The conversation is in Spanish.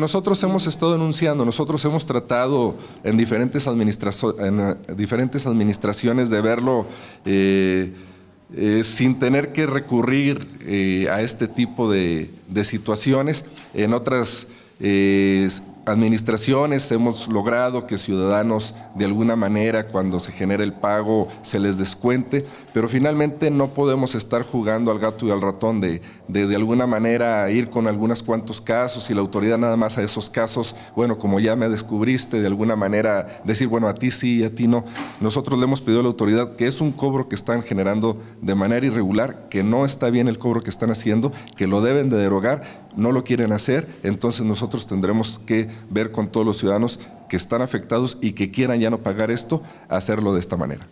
Nosotros hemos estado denunciando, nosotros hemos tratado en diferentes, eh, administraciones de verlo eh, eh, sin tener que recurrir a este tipo de, de situaciones. En otras administraciones hemos logrado que ciudadanos de alguna manera cuando se genera el pago se les descuente, pero finalmente no podemos estar jugando al gato y al ratón de de, alguna manera ir con algunos cuantos casos y la autoridad nada más a esos casos, bueno, como ya me descubriste, de alguna manera decir, bueno, a ti sí, y a ti no. Nosotros le hemos pedido a la autoridad que es un cobro que están generando de manera irregular, que no está bien el cobro que están haciendo, que lo deben de derogar, no lo quieren hacer, entonces nosotros tendremos que ver con todos los ciudadanos que están afectados y que quieran ya no pagar esto, hacerlo de esta manera.